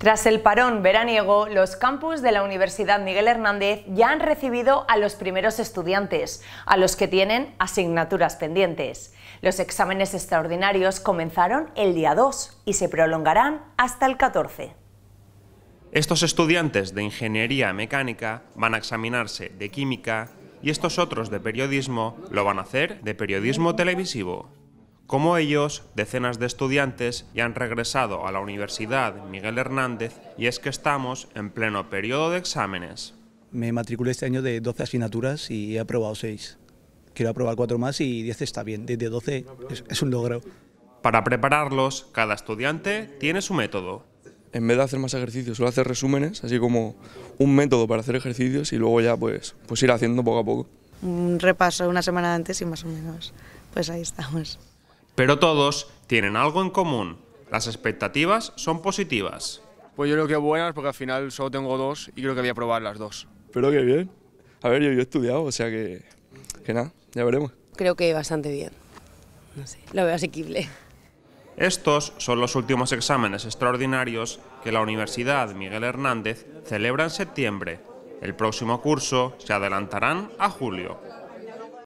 Tras el parón veraniego, los campus de la Universidad Miguel Hernández ya han recibido a los primeros estudiantes, a los que tienen asignaturas pendientes. Los exámenes extraordinarios comenzaron el día 2 y se prolongarán hasta el 14. Estos estudiantes de Ingeniería Mecánica van a examinarse de Química y estos otros de Periodismo lo van a hacer de Periodismo Televisivo. Como ellos, decenas de estudiantes ya han regresado a la Universidad Miguel Hernández y es que estamos en pleno periodo de exámenes. Me matriculé este año de 12 asignaturas y he aprobado 6. Quiero aprobar 4 más y 10 está bien, desde 12 es, un logro. Para prepararlos, cada estudiante tiene su método. En vez de hacer más ejercicios, suelo hacer resúmenes, así como un método para hacer ejercicios y luego ya pues, pues ir haciendo poco a poco. Un repaso una semana antes y más o menos, pues ahí estamos. Pero todos tienen algo en común. Las expectativas son positivas. Pues yo creo que buenas, porque al final solo tengo dos y creo que voy a probar las dos. Pero que bien. A ver, yo, he estudiado, o sea que, que nada, ya veremos. Creo que bastante bien. No sé, lo veo asequible. Estos son los últimos exámenes extraordinarios que la Universidad Miguel Hernández celebra en septiembre. El próximo curso se adelantarán a julio.